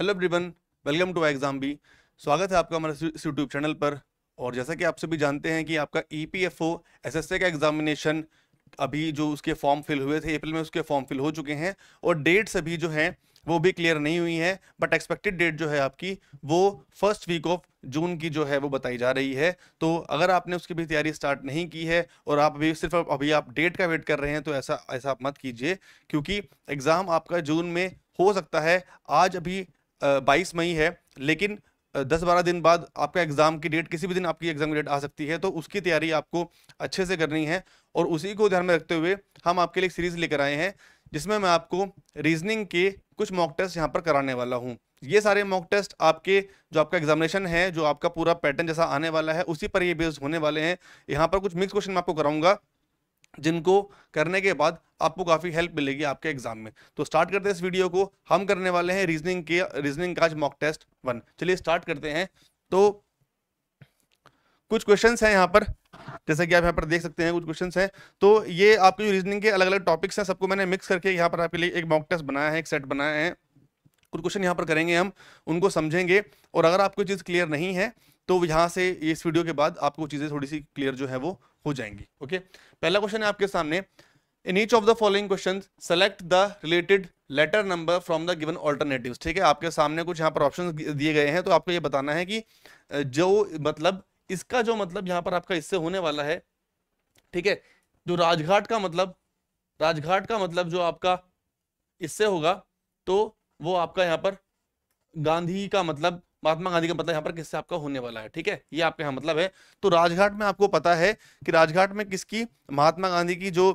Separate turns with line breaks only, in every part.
hello everyone welcome to exam भी स्वागत है आपका हमारे यूट्यूब चैनल पर और जैसा कि आप सभी जानते हैं कि आपका E P F O S S A का एग्जामिनेशन अभी जो उसके फॉर्म फिल हुए थे अप्रैल में उसके फॉर्म फिल हो चुके हैं और डेट्स अभी जो हैं वो भी क्लियर नहीं हुई है बट एक्सपेक्टेड डेट जो है आपकी वो फर्स्ट वीक ऑफ जून की जो है वो बताई जा रही है तो अगर आपने उसकी भी तैयारी स्टार्ट नहीं की है और आप अभी सिर्फ अभी आप डेट का वेट कर रहे हैं तो ऐसा ऐसा आप मत कीजिए क्योंकि एग्ज़ाम आपका जून में हो सकता है आज अभी बाईस मई है लेकिन दस बारह दिन बाद आपका एग्ज़ाम की डेट किसी भी दिन आपकी एग्ज़ाम की डेट आ सकती है तो उसकी तैयारी आपको अच्छे से करनी है और उसी को ध्यान में रखते हुए हम आपके लिए सीरीज़ लेकर आए हैं जिसमें मैं आपको रीजनिंग के कुछ मॉक टेस्ट यहाँ पर कराने वाला हूँ ये सारे मॉक टेस्ट आपके जो आपका एग्जामिनेशन है जो आपका पूरा पैटर्न जैसा आने वाला है उसी पर ये बेस्ड होने वाले हैं यहाँ पर कुछ मिक्स क्वेश्चन मैं आपको कराऊंगा जिनको करने के बाद आपको काफ़ी हेल्प मिलेगी आपके एग्जाम में तो स्टार्ट करते हैं इस वीडियो को हम करने वाले हैं रीजनिंग के रीजनिंग का आज मॉक टेस्ट वन चलिए स्टार्ट करते हैं तो कुछ क्वेश्चन हैं यहाँ पर जैसे कि आप यहाँ पर देख सकते हैं कुछ क्वेश्चन हैं तो ये आपके जो रीजनिंग के अलग अलग टॉपिक्स हैं सबको मैंने मिक्स करके यहाँ पर आपके लिए एक मॉक टेस्ट बनाया है एक सेट बनाया है कुछ क्वेश्चन यहाँ पर करेंगे हम उनको समझेंगे और अगर आपको चीज़ क्लियर नहीं है तो यहाँ से इस वीडियो के बाद आपको चीज़ें थोड़ी सी क्लियर जो है वो हो जाएंगी ओके पहला क्वेश्चन है आपके सामने in each of the following question select the related letter number from the given alternative ठीक है आपके सामने कुछ यहाँ पर ऑप्शन दिए गए हैं तो आपको ये बताना है कि जो मतलब इसका जो मतलब यहाँ पर आपका इससे होने वाला है ठीक है जो राजघाट का मतलब राजघाट का मतलब जो आपका इससे होगा तो वो आपका यहाँ पर गांधी का मतलब महात्मा गांधी का मतलब यहाँ पर किससे आपका होने वाला है ठीक है ये आपके यहाँ मतलब है तो राजघाट में आपको पता है कि राजघाट में किसकी महात्मा गांधी की जो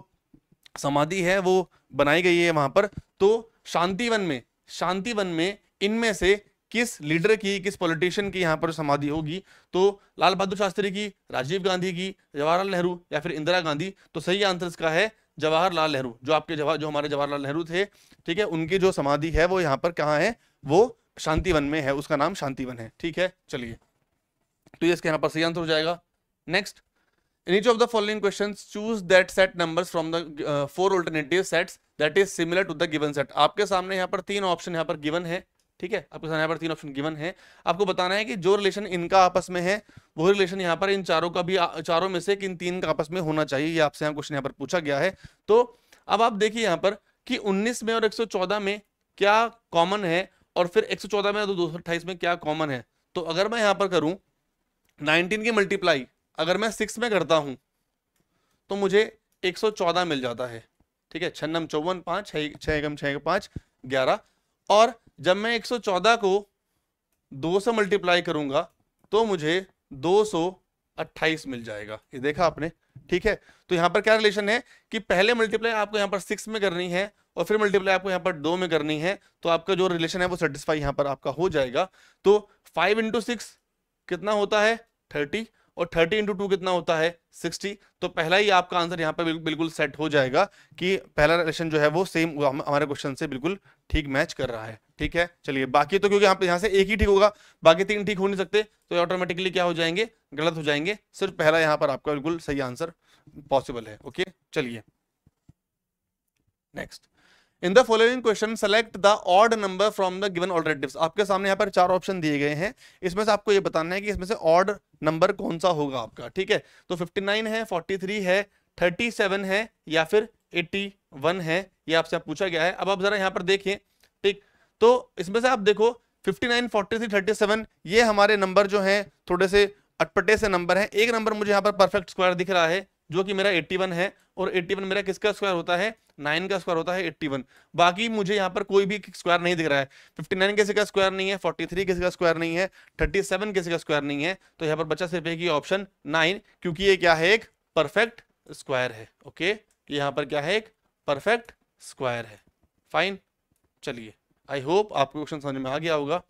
समाधि है वो बनाई गई है वहां पर तो शांतिवन में शांतिवन में इनमें से किस लीडर की किस पॉलिटिशियन की यहाँ पर समाधि होगी तो लाल बहादुर शास्त्री की राजीव गांधी की जवाहरलाल नेहरू या फिर इंदिरा गांधी तो सही आंसर इसका है जवाहरलाल नेहरू जो आपके जवाहर जो हमारे जवाहरलाल नेहरू थे ठीक है उनकी जो समाधि है वो यहाँ पर कहाँ है वो शांतिवन में है उसका नाम शांतिवन है ठीक है चलिए तो ये इसके यहाँ पर सही आंसर हो जाएगा next in each of the following question choose that set numbers from the four alternative alternative that is similar to the given set आपके सामने यहाँ पर तीन ऑप्शन यहाँ पर गिवन है ठीक है आपके सामने यहाँ पर तीन ऑप्शन गिवन है आपको बताना है कि जो रिलेशन इनका आपस में है वो रिलेशन यहाँ पर इन चारों का भी चारों में से किन तीन का आपस में होना चाहिए ये आपसे यहाँ क्वेश्चन यहाँ पर पूछा गया है तो अब आप देखिए यहाँ पर कि 19 में और 114 में क्या कॉमन है और फिर एक में तो दो में क्या कॉमन है तो अगर मैं यहाँ पर करूँ नाइनटीन की मल्टीप्लाई अगर मैं सिक्स में करता हूँ तो मुझे एक मिल जाता है ठीक है छन्नम चौवन पाँच छः एकम छः पाँच ग्यारह और जब मैं 114 को दो से मल्टीप्लाई करूंगा तो मुझे दो मिल जाएगा ये देखा आपने ठीक है तो यहाँ पर क्या रिलेशन है कि पहले मल्टीप्लाई आपको यहाँ पर सिक्स में करनी है और फिर मल्टीप्लाई आपको यहाँ पर दो में करनी है तो आपका जो रिलेशन है वो सेटिस्फाई यहाँ पर आपका हो जाएगा तो फाइव इंटू सिक्स कितना होता है थर्टी और थर्टी इंटू टू कितना होता है सिक्सटी तो पहला ही आपका आंसर यहाँ पर बिल्कुल सेट हो जाएगा कि पहला रिलेशन जो है वो सेम हमारे क्वेश्चन से बिल्कुल ठीक मैच कर रहा है ठीक है चलिए बाकी तो क्योंकि यहाँ यहाँ से एक ही ठीक होगा बाकी तीन ठीक हो नहीं सकते तो ऑटोमेटिकली क्या हो जाएंगे गलत हो जाएंगे सिर्फ पहला यहाँ पर आपका बिल्कुल सही आंसर पॉसिबल है ओके चलिए next in the following question select the odd number from the given alternative आपके सामने यहाँ पर चार ऑप्शन दिए गए हैं इसमें से आपको ये बताना है कि इसमें से ऑड नंबर कौन सा होगा आपका ठीक है तो 59 है 43 है 37 है या फिर 81 है ये आपसे पूछा गया है अब आप जरा यहाँ पर देखिए ठीक तो इसमें से आप देखो 59, 43, 37 ये हमारे नंबर जो है थोड़े से अटपटे से नंबर है एक नंबर मुझे यहाँ पर परफेक्ट स्क्वायर दिख रहा है जो कि मेरा 81 है और 81 मेरा किसका स्क्वायर होता है नाइन का स्क्वायर होता है 81 बाकी मुझे यहाँ पर कोई भी स्क्वायर नहीं दिख रहा है 59 किसी का स्क्वायर नहीं है 43 किसी का स्क्वायर नहीं है 37 किसी का स्क्वायर नहीं है तो यहाँ पर बचा सिर्फ एक ही ऑप्शन नाइन क्योंकि ये क्या है एक परफेक्ट स्क्वायर है ओके यहाँ पर क्या है एक परफेक्ट स्क्वायर है फाइन चलिए आई होप आपको क्वेश्चन समझ में आ गया होगा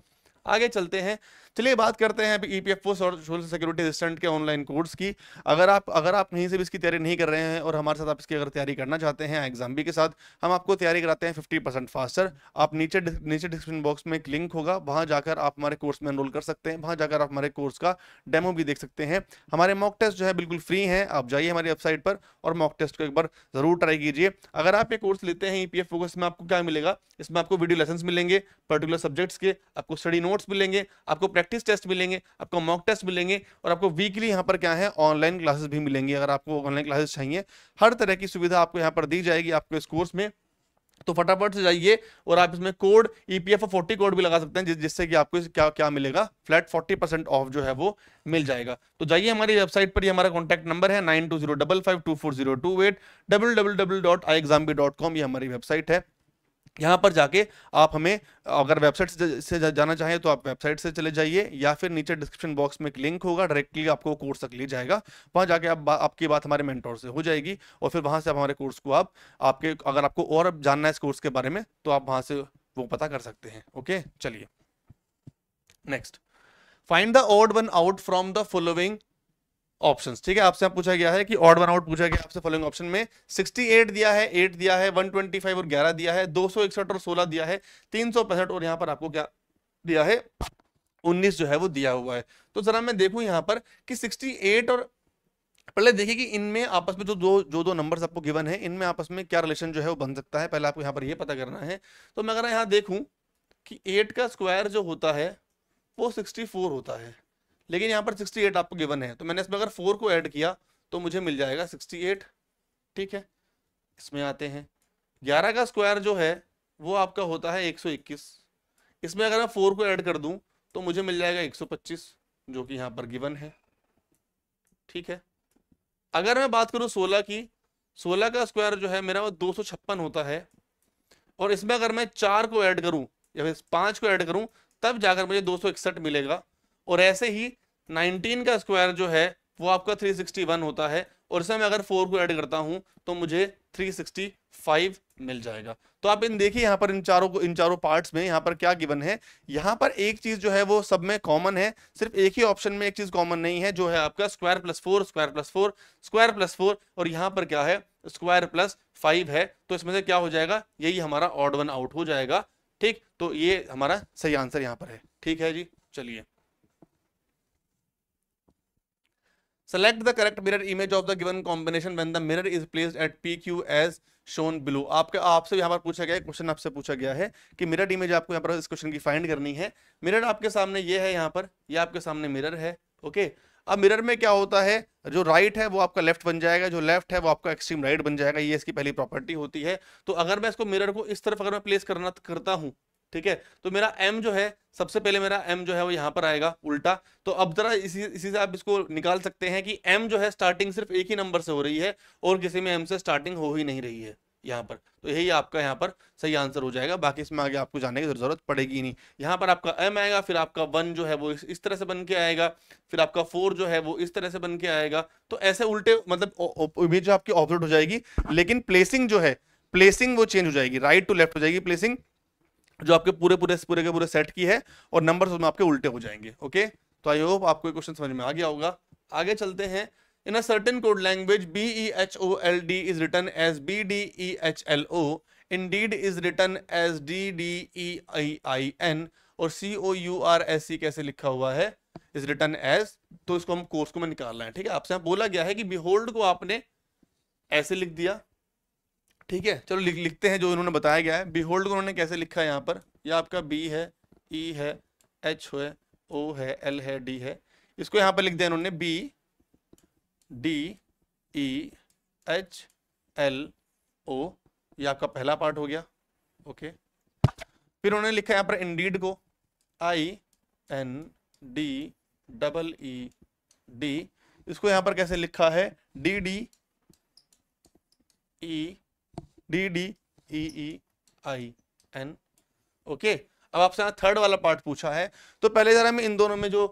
आगे चलते हैं चलिए बात करते हैं ई पी एफ ओ और सोशल सिक्योरिटी असिस्टेंट के ऑनलाइन कोर्स की अगर आप अगर आप कहीं से भी इसकी तैयारी नहीं कर रहे हैं और हमारे साथ आप इसकी अगर तैयारी करना चाहते हैं एग्जाम भी के साथ हम आपको तैयारी कराते हैं फिफ्टी परसेंट फास्टर आप नीचे नीचे डिस्क्रिप्शन बॉक्स में एक लिंक होगा वहाँ जाकर आप हमारे कोर्स में एनरोल कर सकते हैं वहाँ जाकर आप हमारे कोर्स का डेमो भी देख सकते हैं हमारे मॉक टेस्ट जो है बिल्कुल फ्री हैं आप जाइए हमारी वेबसाइट पर और मॉक टेस्ट को एक बार जरूर ट्राई कीजिए अगर आप ये कोर्स लेते हैं ई पी एफ में आपको क्या मिलेगा इसमें आपको वीडियो लेसन मिलेंगे पर्टिकुलर सब्जेक्ट्स के आपको स्टडी नोट नोट्स मिलेंगे आपको प्रैक्टिस टेस्ट मिलेंगे आपको मॉक टेस्ट मिलेंगे और आपको वीकली यहाँ पर क्या है ऑनलाइन क्लासेस भी मिलेंगी अगर आपको ऑनलाइन क्लासेस चाहिए हर तरह की सुविधा आपको यहाँ पर दी जाएगी आपको इस कोर्स में तो फटाफट से जाइए और आप इसमें कोड ईपीएफ फोर्टी कोड भी लगा सकते हैं जिस जिससे कि आपको क्या क्या मिलेगा फ्लैट फोर्टी परसेंट ऑफ जो है वो मिल जाएगा तो जाइए हमारी वेबसाइट पर ही हमारा कॉन्टैक्ट नंबर है nine two zero double five two four zero two eight W W W dot I exambee dot com ये हमारी वेबसाइट है यहाँ पर जाके आप हमें अगर वेबसाइट से जाना चाहें तो आप वेबसाइट से चले जाइए या फिर नीचे डिस्क्रिप्शन बॉक्स में एक लिंक होगा डायरेक्टली आपको कोर्स तक ले जाएगा वहाँ जाके आप बा, आपकी बात हमारे मेंटोर से हो जाएगी और फिर वहाँ से आप हमारे कोर्स को आप आपके अगर आपको और जानना है इस कोर्स के बारे में तो आप वहाँ से वो पता कर सकते हैं ओके चलिए next find the odd one out from the following options ठीक है आपसे आप पूछा गया है कि ऑड वन आउट पूछा गया आपसे फॉलोइंग ऑप्शन में 68 दिया है 8 दिया है 125 और 11 दिया है 261 और 16 दिया है 365 और यहाँ पर आपको क्या दिया है 19 जो है वो दिया हुआ है तो जरा मैं देखू यहाँ पर कि 68 और पहले देखिए कि इनमें आपस में जो दो जो दो नंबर आपको गिवन है इनमें आपस में क्या रिलेशन जो है वो बन सकता है पहले आपको यहाँ पर यह पता करना है तो मैं अगर यहाँ देखू कि एट का स्क्वायर जो होता है वो सिक्सटी फोर होता है लेकिन यहाँ पर 68 आपको गिवन है तो मैंने इसमें अगर फोर को ऐड किया तो मुझे मिल जाएगा 68 ठीक है इसमें आते हैं 11 का स्क्वायर जो है वो आपका होता है 121 इसमें अगर मैं फोर को ऐड कर दूं तो मुझे मिल जाएगा 125 जो कि यहाँ पर गिवन है ठीक है अगर मैं बात करूँ सोलह की सोलह का स्क्वायर जो है मेरा वो दो होता है और इसमें अगर मैं चार को ऐड करूँ या फिर पाँच को ऐड करूँ तब जाकर मुझे दो मिलेगा और ऐसे ही 19 का स्क्वायर जो है वो आपका 361 होता है और इसमें मैं अगर 4 को ऐड करता हूँ तो मुझे 365 मिल जाएगा तो आप इन देखिए यहाँ पर इन चारों को इन चारों पार्ट्स में यहाँ पर क्या गिवन है यहाँ पर एक चीज़ जो है वो सब में कॉमन है सिर्फ एक ही ऑप्शन में एक चीज़ कॉमन नहीं है जो है आपका square plus four square plus four square plus four और यहाँ पर क्या है स्क्वायर प्लस फाइव है तो इसमें से क्या हो जाएगा यही हमारा ऑड वन आउट हो जाएगा ठीक तो ये हमारा सही आंसर यहाँ पर है ठीक है जी चलिए the correct mirror image of the given combination when the mirror is is at P Q as shown below आपके आपसे यहाँ पर पूछा गया क्वेश्चन आपसे पूछा गया है कि मिरर इमेज आपको यहाँ पर इस क्वेश्चन की फाइंड करनी है मिरर आपके सामने ये है यहाँ पर ये आपके सामने मिरर है ओके अब मिरर में क्या होता है जो राइट है वो आपका लेफ्ट बन जाएगा जो लेफ्ट है वो आपका एक्सट्रीम राइट बन जाएगा ये इसकी पहली प्रॉपर्टी होती है तो अगर मैं इसको मिरर को इस तरफ अगर मैं प्लेस करना करता हूँ ठीक है तो मेरा एम जो है सबसे पहले मेरा एम जो है वो यहाँ पर आएगा उल्टा तो अब जरा इसी इसी से आप इसको निकाल सकते हैं कि एम जो है स्टार्टिंग सिर्फ एक ही नंबर से हो रही है और किसी में एम से स्टार्टिंग हो ही नहीं रही है यहाँ पर तो यही आपका यहाँ पर सही आंसर हो जाएगा बाकी इसमें आगे आपको जाने की जरूरत पड़ेगी नहीं यहाँ पर आपका एम आएगा फिर आपका वन जो है वो इस तरह से बन के आएगा फिर आपका फोर जो है वो इस तरह से बन के आएगा तो ऐसे उल्टे मतलब इमेज जो आपकी ऑपरेट हो जाएगी लेकिन प्लेसिंग जो है प्लेसिंग वो चेंज हो जाएगी राइट टू लेफ्ट हो जाएगी प्लेसिंग जो आपके पूरे पूरे पूरे के पूरे सेट की है और नंबर उसमें आपके उल्टे हो जाएंगे ओके तो आई होप आपको क्वेश्चन समझ में आ गया होगा आगे चलते हैं in a certain code language B E H O L D is written as B D E H L O indeed is written as D D E I I N और C O U R S C कैसे लिखा हुआ है is written as तो इसको हम course को में निकालना है ठीक है आपसे बोला गया है कि बिहोल्ड को आपने ऐसे लिख दिया ठीक है चलो लिख लिखते हैं जो इन्होंने बताया गया है बिहोल्ड को उन्होंने कैसे लिखा है यहाँ पर यह आपका बी है ई e है एच है ओ है एल है डी है इसको यहाँ पर लिख दिया इन्होंने B D E H L O ये आपका पहला पार्ट हो गया ओके फिर उन्होंने लिखा यहाँ पर इंडीड को I N D double E D इसको यहाँ पर कैसे लिखा है D D E D D E E I N okay अब आपसे यहाँ थर्ड वाला पार्ट पूछा है तो पहले जरा हम इन दोनों में जो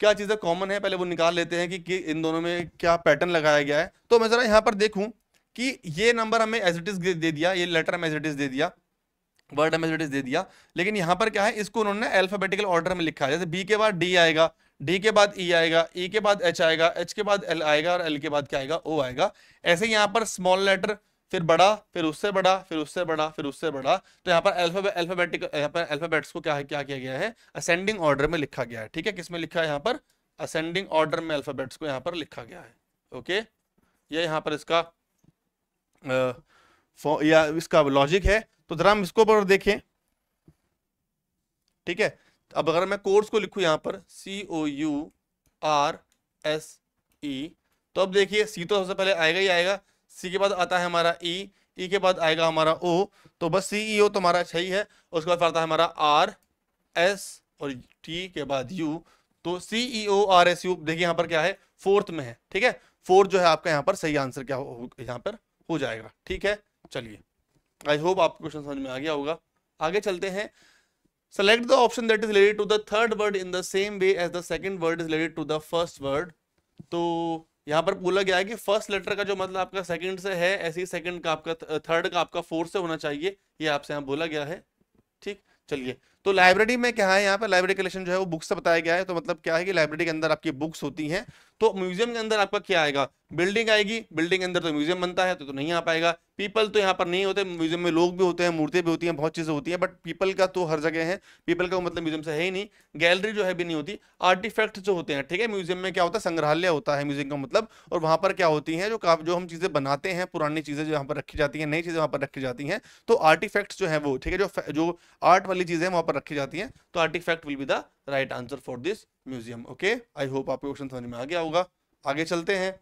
क्या चीज़ें कॉमन है पहले वो निकाल लेते हैं कि, कि इन दोनों में क्या पैटर्न लगाया गया है तो मैं ज़रा यहाँ पर देखूँ कि ये नंबर हमें एज इट इज़ दे दिया ये लेटर हमें एज इट इज़ दे दिया वर्ड हमें एज दे दिया लेकिन यहाँ पर क्या है इसको उन्होंने अल्फाबेटिकल ऑर्डर में लिखा है जैसे बी के बाद डी आएगा डी के बाद ई e आएगा ई e के बाद एच आएगा एच के बाद एल आएगा और एल के बाद क्या आएगा ओ आएगा ऐसे यहाँ पर स्मॉल लेटर फिर बड़ा फिर उससे बड़ा फिर उससे बड़ा फिर उससे बड़ा तो यहाँ पर अल्फाबे अल्फाबेटिक यहाँ पर अल्फाबेट्स को क्या क्या किया गया है असेंडिंग ऑर्डर में लिखा गया है ठीक है किसमें लिखा है यहाँ पर असेंडिंग ऑर्डर में अल्फाबेट्स को यहाँ पर लिखा गया है ओके ये यहाँ पर इसका आ, या इसका लॉजिक है तो जरा हम इसको पर देखें ठीक है अब अगर मैं कोर्स को लिखू यहाँ पर C O U R S E तो अब देखिए सी तो सबसे पहले आएगा ही आएगा सी के बाद आता है हमारा ई ई के बाद आएगा हमारा ओ तो बस सी ई ओ तो हमारा अच्छा ही है उसके बाद आता है हमारा आर एस और टी के बाद यू तो C E O R S U देखिए यहाँ पर क्या है फोर्थ में है ठीक है फोर्थ जो है आपका यहाँ पर सही आंसर क्या हो यहाँ पर हो जाएगा ठीक है चलिए आई होप आपको क्वेश्चन समझ में आ गया होगा आगे चलते हैं select the option that is related to the third word in the same way as the second word is related to the first word तो यहाँ पर बोला गया है कि फर्स्ट लेटर का जो मतलब आपका सेकंड से है ऐसे ही सेकंड का आपका थर्ड का आपका फोर्थ से होना चाहिए ये आपसे यहाँ बोला गया है ठीक चलिए तो लाइब्रेरी में क्या है यहाँ पर लाइब्रेरी कलेक्शन जो है वो बुक्स से बताया गया है तो मतलब क्या है कि लाइब्रेरी के अंदर आपकी बुक्स होती हैं तो म्यूजियम के अंदर आपका क्या आएगा बिल्डिंग आएगी बिल्डिंग के अंदर तो म्यूजियम बनता है तो, तो नहीं आ पाएगा पीपल तो यहाँ पर नहीं होते म्यूजियम में लोग भी होते हैं मूर्तियां भी होती हैं बहुत चीज़ें होती हैं बट पीपल का तो हर जगह है पीपल का मतलब म्यूजियम से है ही नहीं गैलरी जो है भी नहीं होती आर्टिफैक्ट जो होते हैं ठीक है म्यूजियम में क्या होता है संग्रहालय होता है म्यूजियम का मतलब और वहाँ पर क्या होती है जो जो हम चीज़ें बनाते हैं पुरानी चीज़ें जो यहाँ पर रखी जाती है नई चीज़ें वहां पर रखी जाती है तो आर्टिफैक्ट जो है वो ठीक है जो जो आर्ट वाली चीज़ें वहां पर रखी जाती है तो artefact will be the right answer for this museum okay I hope आपको क्वेश्चन समझ में आ गया होगा आगे चलते हैं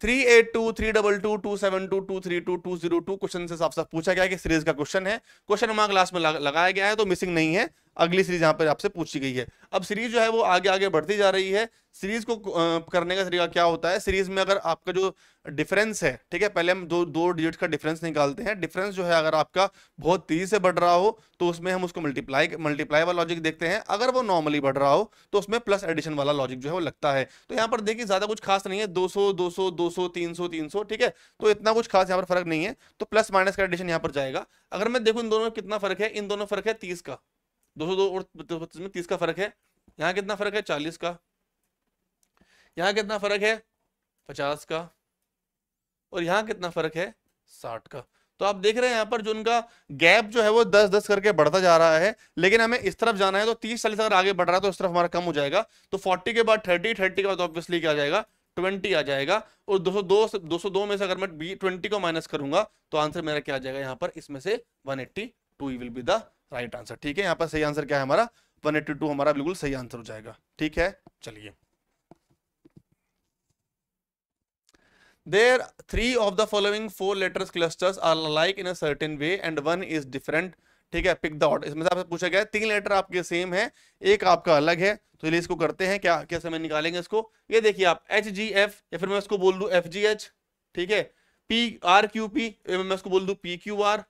three eight two three double two two seven two two three two two zero two question से साफ साफ पूछा गया कि सीरीज का क्वेश्चन है क्वेश्चन हमारा क्लास में लगाया गया है तो मिसिंग नहीं है अगली सीरीज यहाँ पर आपसे पूछी गई है अब सीरीज जो है वो आगे आगे बढ़ती जा रही है सीरीज को करने का तरीका क्या होता है सीरीज में अगर आपका जो डिफरेंस है ठीक है पहले हम दो दो डिजिट का डिफरेंस निकालते हैं डिफरेंस जो है अगर आपका बहुत तेजी से बढ़ रहा हो तो उसमें हम उसको मल्टीप्लाई मल्टीप्लाई वाला लॉजिक देखते हैं अगर वो नॉर्मली बढ़ रहा हो तो उसमें प्लस एडिशन वाला लॉजिक जो है वो लगता है तो यहाँ पर देखिए ज्यादा कुछ खास नहीं है दो सौ दो सौ दो सौ तीन सौ तीन सौ ठीक है तो इतना कुछ खास यहाँ पर फर्क नहीं है तो प्लस माइनस का एडिशन यहाँ पर जाएगा अगर मैं देखू इन दोनों में कितना फर्क है इन दोनों फर्क है तीस का दो सौ दो और बत्तीस में तीस का फर्क है यहाँ कितना फर्क है चालीस का यहाँ कितना फर्क है पचास का और यहाँ कितना फर्क है साठ का तो आप देख रहे हैं यहाँ पर जो उनका गैप जो है वो दस दस करके बढ़ता जा रहा है लेकिन हमें इस तरफ जाना है तो तीस चालीस अगर आगे बढ़ रहा है तो इस तरफ हमारा कम हो जाएगा तो फोर्टी के बाद थर्टी थर्टी के बाद ऑब्वियसली तो क्या जाएगा ट्वेंटी आ जाएगा और दो सौ दो दो सौ दो में से अगर मैं बी ट्वेंटी को माइनस करूंगा तो आंसर मेरा क्या आ जाएगा यहाँ पर इसमें से one eighty two will be the right answer ठीक है यहाँ पर सही आंसर क्या है हमारा 182 हमारा बिल्कुल सही आंसर हो जाएगा ठीक है चलिए there three of the following four letters clusters are like in a certain way and one is different ठीक है पिक द ऑर्डर इसमें से आपसे पूछा गया है तीन लेटर आपके सेम है एक आपका अलग है तो चलिए इसको करते हैं क्या कैसे मैं निकालेंगे इसको ये देखिए आप एच जी एफ या फिर मैं इसको बोल दू एफ जी एच ठीक है पी आर क्यू पी मैं इसको बोल दू पी क्यू आर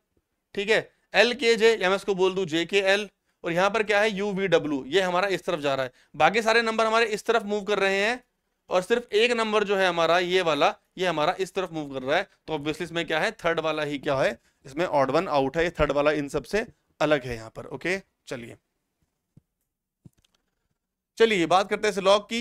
ठीक है एल के जे या मैं इसको बोल दू जे के एल और यहाँ पर क्या है यू वी डब्ल्यू ये हमारा इस तरफ जा रहा है बाकी सारे नंबर हमारे इस तरफ मूव कर रहे हैं और सिर्फ एक नंबर जो है हमारा ये वाला ये हमारा इस तरफ मूव कर रहा है तो ऑब्वियसली इसमें क्या है थर्ड वाला ही क्या है इसमें ऑड वन आउट है ये थर्ड वाला इन सबसे अलग है यहाँ पर ओके चलिए चलिए बात करते हैं लॉग की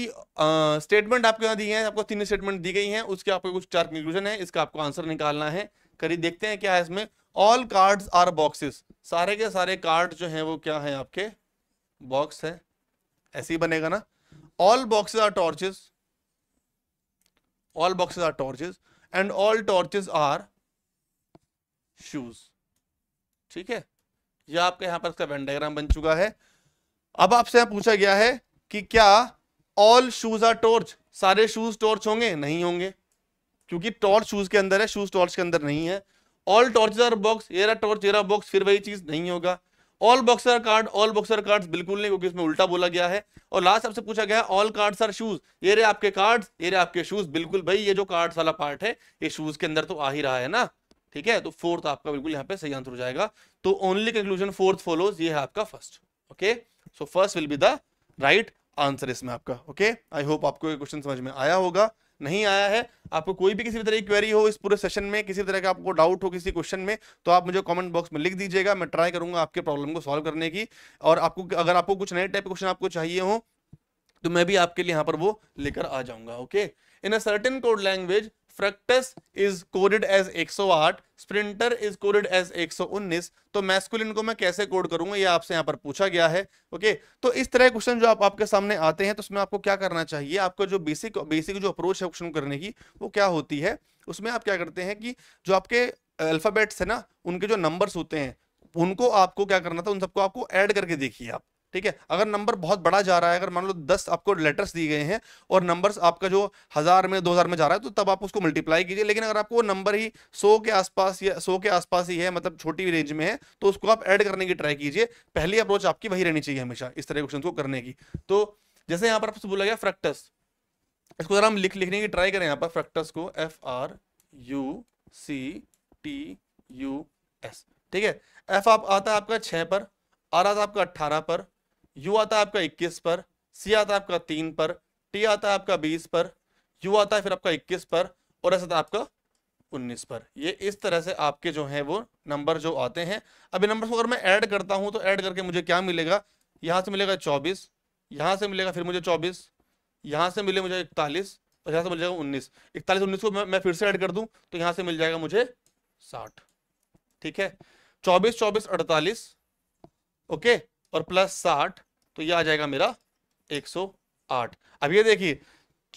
स्टेटमेंट आपके यहां दी है आपको तीन स्टेटमेंट दी गई हैं उसके आपको कुछ चार कंक्लूजन है इसका आपको आंसर निकालना है करीब देखते हैं क्या है इसमें ऑल कार्ड्स आर बॉक्सेस सारे के सारे कार्ड जो हैं वो क्या हैं आपके बॉक्स है ऐसे ही बनेगा ना all boxes are torches all boxes are torches and all torches are shoes ठीक है ये आपके यहां पर इसका वेन डायग्राम बन चुका है अब आपसे यहां पूछा गया है कि क्या ऑल शूज आर टॉर्च सारे शूज टॉर्च होंगे नहीं होंगे क्योंकि टॉर्च शूज के अंदर है शूज टॉर्च के अंदर नहीं है all torture box era torch era box फिर वही चीज नहीं होगा all boxer card all boxer card बिल्कुल नहीं क्योंकि इसमें उल्टा बोला गया है और लास्ट आपसे पूछा गया ऑल कार्ड आर शूज ये रे आपके कार्ड ये रे आपके शूज बिल्कुल भाई ये जो कार्ड वाला पार्ट है ये शूज के अंदर तो आ ही रहा है ना ठीक है तो फोर्थ आपका बिल्कुल यहाँ पे सही आंसर हो जाएगा तो ओनली कंक्लूजन फोर्थ फॉलोज ये है आपका first okay so first will be the right answer इसमें आपका ओके आई होप आपको ये क्वेश्चन समझ में आया होगा नहीं आया है आपको कोई भी किसी भी तरह की क्वेरी हो इस पूरे सेशन में किसी तरह का आपको डाउट हो किसी क्वेश्चन में तो आप मुझे कमेंट बॉक्स में लिख दीजिएगा मैं ट्राई करूंगा आपके प्रॉब्लम को सॉल्व करने की और आपको अगर आपको कुछ नए टाइप के क्वेश्चन आपको चाहिए हो तो मैं भी आपके लिए यहाँ पर वो लेकर आ जाऊंगा okay in a certain code language fructus is coded as 108 sprinter is coded as 119 तो मैस्कुलिन को मैं कैसे कोड करूंगा ये आपसे यहां पर पूछा गया है ओके तो इस तरह के क्वेश्चन जो आप आपके सामने आते हैं तो उसमें आपको क्या करना चाहिए आपका जो बेसिक बेसिक जो अप्रोच है क्वेश्चन करने की वो क्या होती है उसमें आप क्या करते हैं कि जो आपके अल्फाबेट्स है ना उनके जो नंबर्स होते हैं उनको आपको क्या करना था उन सबको आपको ऐड करके देखिए आप ठीक है अगर नंबर बहुत बड़ा जा रहा है अगर मान लो दस आपको लेटर्स दिए गए हैं और नंबर्स आपका जो हज़ार में दो हज़ार में जा रहा है तो तब आप उसको मल्टीप्लाई कीजिए लेकिन अगर आपको वो नंबर ही सौ के आसपास या सौ के आसपास ही है मतलब छोटी रेंज में है तो उसको आप ऐड करने की ट्राई कीजिए पहली अप्रोच आपकी वही रहनी चाहिए हमेशा इस तरह के क्वेश्चन को करने की तो जैसे यहाँ पर आपसे बोला गया फ्रैक्टस इसको जरा हम लिख लिखने की ट्राई करें यहाँ पर फ्रैक्टस को F R U C T U S ठीक है एफ आप आता है आपका छः पर आर आता आपका अट्ठारह पर यू आता है आपका इक्कीस पर सी आता है आपका तीन पर टी आता है आपका बीस पर यू आता है फिर आपका इक्कीस पर और ऐसा था तो आपका उन्नीस पर ये इस तरह से आपके जो है वो नंबर जो आते हैं अभी नंबर को अगर मैं ऐड करता हूँ तो ऐड करके मुझे क्या मिलेगा यहाँ से मिलेगा चौबीस यहाँ से मिलेगा फिर मुझे चौबीस यहाँ से मिले मुझे इकतालीस और यहाँ से मिल जाएगा उन्नीस इकतालीस उन्नीस को मैं, फिर से ऐड कर दूँ तो यहाँ से मिल जाएगा मुझे साठ ठीक है चौबीस चौबीस अड़तालीस ओके और प्लस साठ तो ये आ जाएगा मेरा एक सौ आठ अब ये देखिए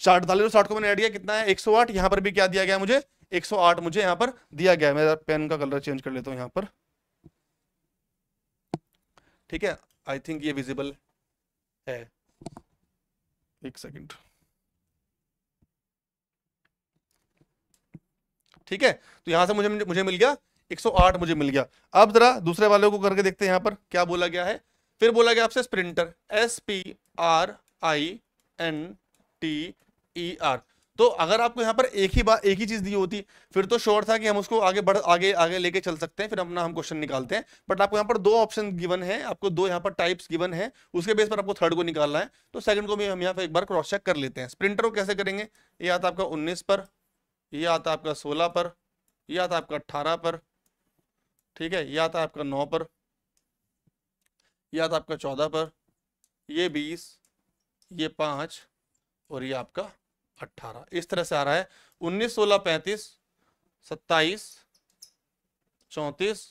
चारतालीस साठ को मैंने ऐड किया कितना है एक सौ आठ यहाँ पर भी क्या दिया गया मुझे एक सौ आठ मुझे यहाँ पर दिया गया मेरा पेन का कलर चेंज कर लेता हूँ यहाँ पर ठीक है आई थिंक ये विजिबल है एक सेकेंड ठीक है तो यहां से मुझे मुझे मिल गया 108 मुझे मिल गया अब जरा दूसरे वाले को करके देखते हैं यहां पर क्या बोला गया है फिर बोला गया आपसे sprinter S P R I N T E R तो अगर आपको यहाँ पर एक ही बात एक ही चीज दी होती फिर तो श्योर था कि हम उसको आगे बढ़ आगे आगे लेके चल सकते हैं फिर अपना हम क्वेश्चन निकालते हैं बट आपको यहाँ पर दो ऑप्शन गिवन है आपको दो यहाँ पर टाइप्स गिवन है उसके बेस पर आपको थर्ड को निकालना है तो सेकंड को भी हम यहाँ पर एक बार क्रॉस चेक कर लेते हैं स्प्रिंटर को कैसे करेंगे ये आता आपका उन्नीस पर यह आता आपका सोलह पर यह आता आपका अट्ठारह पर ठीक है यह आता आपका नौ पर या था आपका चौदह पर ये बीस ये पाँच और ये आपका अट्ठारह इस तरह से आ रहा है उन्नीस सोलह पैंतीस सत्ताईस चौंतीस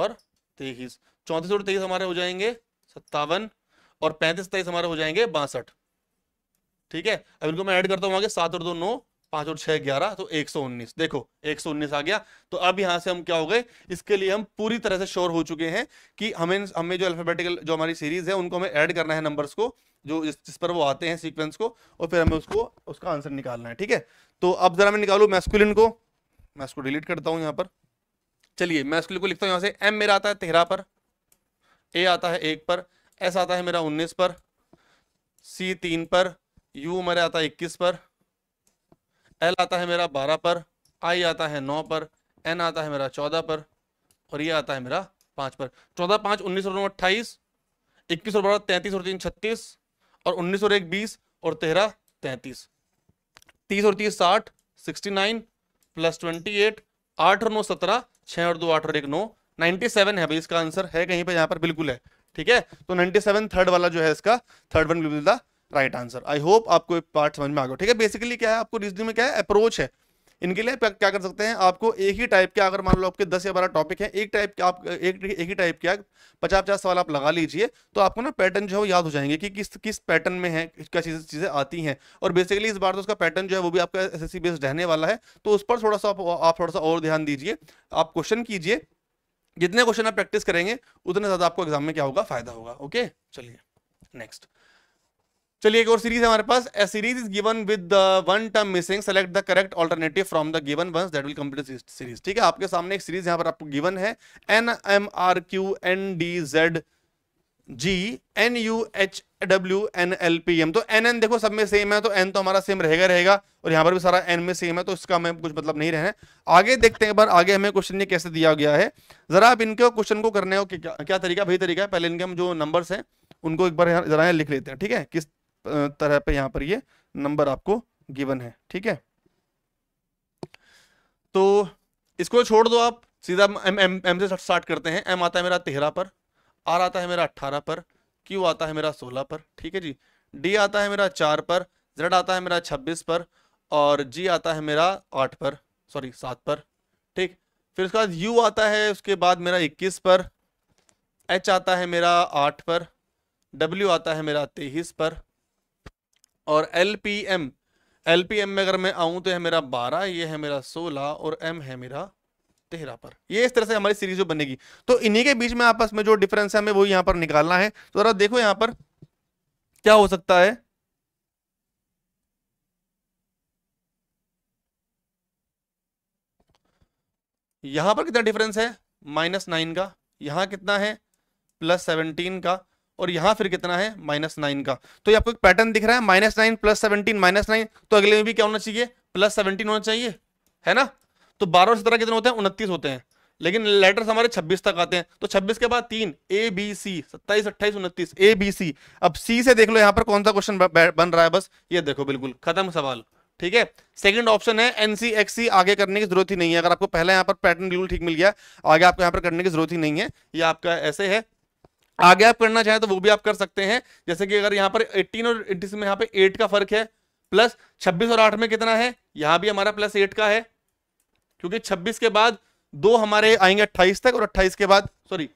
और तेईस चौंतीस और तेईस हमारे हो जाएंगे सत्तावन और पैंतीस तेईस हमारे हो जाएंगे बासठ ठीक है अब इनको मैं ऐड करता हूँ आगे सात और दो नौ पांच और छह ग्यारह तो एक सौ उन्नीस देखो एक सौ उन्नीस आ गया तो अब यहां से हम क्या हो गए इसके लिए हम पूरी तरह से श्योर हो चुके हैं कि हमें हमें जो अल्फाबेटिकल जो हमारी सीरीज है उनको हमें ऐड करना है नंबर्स को जो जिस पर वो आते हैं सीक्वेंस को और फिर हमें उसको उसका आंसर निकालना है ठीक है तो अब ज़रा मैं निकालू मैस्कुलिन को मैं उसको डिलीट करता हूँ यहाँ पर चलिए मैस्कुलिन को लिखता हूँ यहाँ से एम मेरा आता है तेरह पर ए आता है एक पर एस आता है मेरा उन्नीस पर सी तीन पर यू मेरा आता है इक्कीस पर एल आता है मेरा बारह पर आई आता है नौ पर एन आता है मेरा चौदह पर और ये आता है मेरा पाँच पर चौदह पाँच उन्नीस और नौ अट्ठाईस इक्कीस और बारह तैंतीस और तीन छत्तीस और उन्नीस और एक बीस और तेरह तैंतीस तीस और तीस साठ sixty nine plus twenty eight आठ और नौ सत्रह छः और दो आठ और एक नौ नाइन्टी सेवन है भाई इसका आंसर है कहीं पर यहाँ पर बिल्कुल है ठीक है तो नाइन्टी सेवन थर्ड वाला जो है इसका थर्ड वन बिल्कुल राइट आंसर आई होप आपको पार्ट समझ में आ गया ठीक है बेसिकली क्या है आपको रीजनिंग में क्या है अप्रोच है इनके लिए क्या कर सकते हैं आपको एक ही टाइप के अगर मान लो आपके दस या बारह टॉपिक हैं एक टाइप के आप एक एक ही टाइप के पचास पचास सवाल आप लगा लीजिए तो आपको ना पैटर्न जो है याद हो जाएंगे कि किस किस पैटर्न में है क्या चीज़ें चीज़ें आती हैं और बेसिकली इस बार तो उसका पैटर्न जो है वो भी आपका एस बेस्ड रहने वाला है तो उस पर थोड़ा सा आप थोड़ा सा और ध्यान दीजिए आप क्वेश्चन कीजिए जितने क्वेश्चन आप प्रैक्टिस करेंगे उतने ज़्यादा आपको एग्जाम में क्या होगा फायदा होगा ओके चलिए नेक्स्ट चलिए एक और सीरीज हमारे पास a series is given with the one term missing select the correct alternative from the given ones that will complete series ठीक है आपके सामने एक सीरीज यहां पर आपको गिवन है N M R Q N D Z G N U H W N L P M तो एन एन देखो सब में सेम है तो एन तो हमारा सेम रहेगा रहेगा और यहां पर भी सारा एन में सेम है तो इसका हमें कुछ मतलब नहीं रहे आगे देखते हैं बार आगे हमें क्वेश्चन ये कैसे दिया गया है जरा आप इनके क्वेश्चन को करने हो क्या, क्या तरीका भाई तरीका है पहले इनके हम जो नंबर्स हैं उनको एक बार जरा लिख लेते हैं ठीक है किस तरह पे यहाँ पर ये नंबर आपको गिवन है ठीक है तो इसको छोड़ दो आप सीधा एम एम एम से स्टार्ट करते हैं एम आता है मेरा तेरह पर आर आता है मेरा अट्ठारह पर क्यू आता है मेरा सोलह पर ठीक है जी डी आता है मेरा चार पर जेड आता है मेरा छब्बीस पर और जी आता है मेरा आठ पर सॉरी सात पर ठीक फिर उसके बाद यू आता है उसके बाद मेरा इक्कीस पर एच आता है मेरा आठ पर डब्ल्यू आता है मेरा तेईस पर और L P M L P M में अगर मैं आऊं तो यह मेरा बारह ये है मेरा सोलह और एम है मेरा तेरह पर ये इस तरह से हमारी सीरीज जो बनेगी तो इन्हीं के बीच में आपस में जो डिफरेंस है हमें वो यहां पर निकालना है तो जरा देखो यहां पर क्या हो सकता है यहां पर कितना डिफरेंस है माइनस नाइन का यहां कितना है प्लस सेवनटीन का और यहां फिर कितना है माइनस नाइन का तो ये आपको एक पैटर्न दिख रहा है minus nine plus seventeen minus nine तो अगले में भी क्या होना चाहिए प्लस सेवनटीन होना चाहिए है ना तो बारह और सत्रह कितने होते हैं उनतीस होते हैं लेकिन लेटर्स हमारे 26 तक आते हैं तो 26 के बाद तीन ए बी सी सत्ताईस अट्ठाईस उनतीस ए बी सी अब सी से देख लो यहां पर कौन सा क्वेश्चन बन रहा है बस ये देखो बिल्कुल खत्म सवाल ठीक है सेकंड ऑप्शन है एनसीएक्सी आगे करने की जरूरत ही नहीं है अगर आपको पहले यहां पर पैटर्न बिल्कुल ठीक मिल गया आगे आपको यहां पर करने की जरूरत ही नहीं है ये आपका ऐसे है आगे आप करना चाहें तो वो भी आप कर सकते हैं जैसे कि अगर यहाँ पर 18 और 26 में यहाँ पे 8 का फर्क है प्लस 26 और 8 में कितना है यहाँ भी हमारा प्लस 8 का है क्योंकि 26 के बाद दो हमारे आएंगे 28 तक और 28 के बाद सॉरी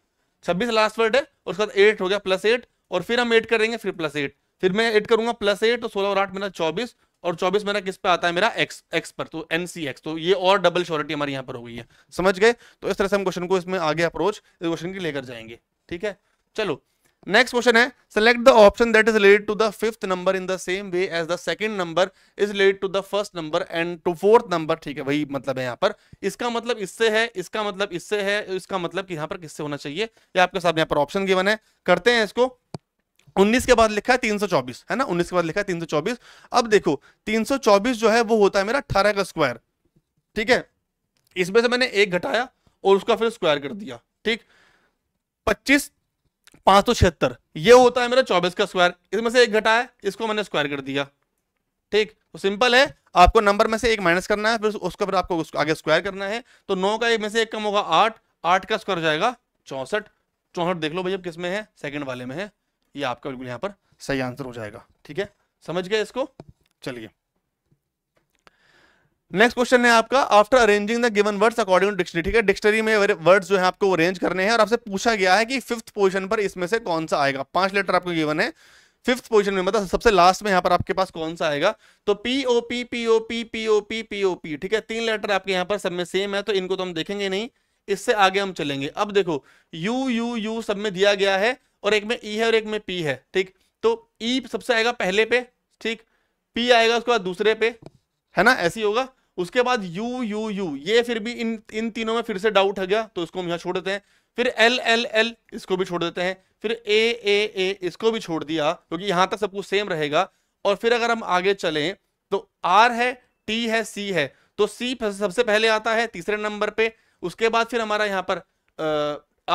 26 लास्ट वर्ड है और उसके बाद एट हो गया प्लस एट और फिर हम एट करेंगे फिर प्लस एट फिर मैं एट करूंगा प्लस एट तो सोलह और आठ मेरा चौबीस और चौबीस मेरा किस पे आता है मेरा एक्स एक्स पर तो एन सी एक्स तो ये और डबल श्योरिटी हमारे यहाँ पर हो गई है समझ गए तो इस तरह से हम क्वेश्चन को इसमें आगे अप्रोच इस क्वेश्चन की लेकर जाएंगे ठीक है चलो नेक्स्ट क्वेश्चन है select the option that is related to the fifth number in the same way as the second number is related to the first number and to fourth number ठीक है वही मतलब है यहाँ पर इसका मतलब इससे है इसका मतलब इससे है इसका मतलब कि यहाँ पर किससे होना चाहिए या आपके साथ यहाँ पर ऑप्शन गिवन है करते हैं इसको 19 के बाद लिखा है 324 है ना 19 के बाद लिखा है 324 अब देखो 324 जो है वो होता है मेरा 18 का स्क्वायर ठीक है इसमें से मैंने एक घटाया और उसका फिर स्क्वायर कर दिया ठीक 25 पांच सौ छिहत्तर ये होता है मेरा चौबीस का स्क्वायर इसमें से एक घटा है इसको मैंने स्क्वायर कर दिया ठीक तो सिंपल है आपको नंबर में से एक माइनस करना है फिर उसको फिर आपको उसको आगे स्क्वायर करना है तो नौ का एक में से एक कम होगा आठ आठ का स्क्वायर हो जाएगा चौंसठ चौसठ देख लो भैया किस में है सेकंड वाले में है ये आपका बिल्कुल यहाँ पर सही आंसर हो जाएगा ठीक है समझ गए इसको चलिए नेक्स्ट क्वेश्चन है आपका after arranging the given words according to dictionary ठीक है डिक्शनरी में वर्ड्स जो है आपको अरेंज करने हैं और आपसे पूछा गया है कि फिफ्थ पोजीशन पर इसमें से कौन सा आएगा पांच लेटर आपको गिवन है फिफ्थ पोजीशन में मतलब सबसे लास्ट में यहाँ पर आपके पास कौन सा आएगा तो P O P P O P P O P P O P ठीक है तीन लेटर आपके यहाँ पर सब में सेम है तो इनको तो हम देखेंगे नहीं इससे आगे हम चलेंगे अब देखो यू यू यू सब में दिया गया है और एक में ई e है और एक में पी है ठीक तो ई e सबसे आएगा पहले पे ठीक पी आएगा उसके बाद दूसरे पे है ना ऐसी होगा उसके बाद यू यू यू ये फिर भी इन इन तीनों में फिर से डाउट है गया तो इसको हम यहाँ छोड़ देते हैं फिर एल एल एल इसको भी छोड़ देते हैं फिर ए ए ए इसको भी छोड़ दिया क्योंकि तो यहाँ तक सब कुछ सेम रहेगा और फिर अगर हम आगे चलें तो आर है टी है सी है तो सी सबसे पहले आता है तीसरे नंबर पे उसके बाद फिर हमारा यहाँ पर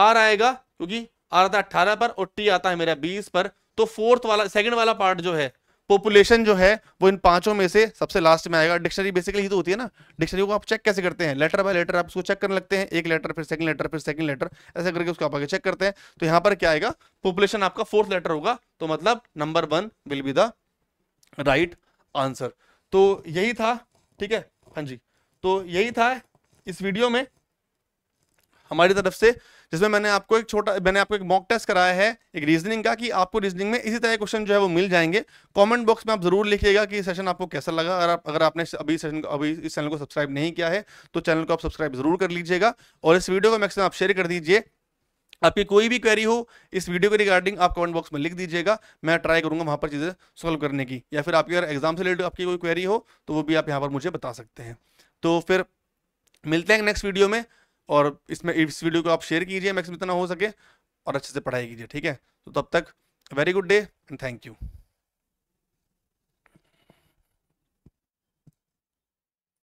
आर आएगा क्योंकि आर आता है अट्ठारह पर और टी आता है मेरा बीस पर तो फोर्थ वाला सेकेंड वाला पार्ट जो है पॉपुलेशन जो है वो इन पांचों में से सबसे लास्ट में आएगा डिक्शनरी बेसिकली ही तो होती है ना डिक्शनरी को आप चेक कैसे करते हैं लेटर बाय लेटर आप उसको चेक करने लगते हैं एक लेटर फिर सेकंड लेटर फिर सेकंड लेटर ऐसे करके उसको आप आगे चेक करते हैं तो यहां पर क्या आएगा पॉपुलेशन आपका फोर्थ लेटर होगा तो मतलब number one will be the right answer तो यही था ठीक है हाँ जी तो यही था इस वीडियो में हमारी तरफ से जिसमें मैंने आपको एक छोटा मैंने आपको एक मॉक टेस्ट कराया है एक रीजनिंग का कि आपको रीजनिंग में इसी तरह क्वेश्चन जो है वो मिल जाएंगे कमेंट बॉक्स में आप जरूर लिखिएगा कि सेशन आपको कैसा लगा अगर आप अगर आपने अभी सेशन अभी इस चैनल को सब्सक्राइब नहीं किया है तो चैनल को आप सब्सक्राइब जरूर कर लीजिएगा और इस वीडियो को मैक्सिमम आप शेयर कर दीजिए आपकी कोई भी क्वेरी हो इस वीडियो के रिगार्डिंग आप कमेंट बॉक्स में लिख दीजिएगा मैं ट्राई करूंगा वहां पर चीज़ें सॉल्व करने की या फिर आपकी अगर एग्जाम से रिलेटेड आपकी कोई क्वेरी हो तो वो भी आप यहाँ पर मुझे बता सकते हैं तो फिर मिलते हैं नेक्स्ट वीडियो में और इसमें इस वीडियो को आप शेयर कीजिए मैक्सिमम इतना हो सके और अच्छे से पढ़ाई कीजिए ठीक है तो तब तक very good day and thank you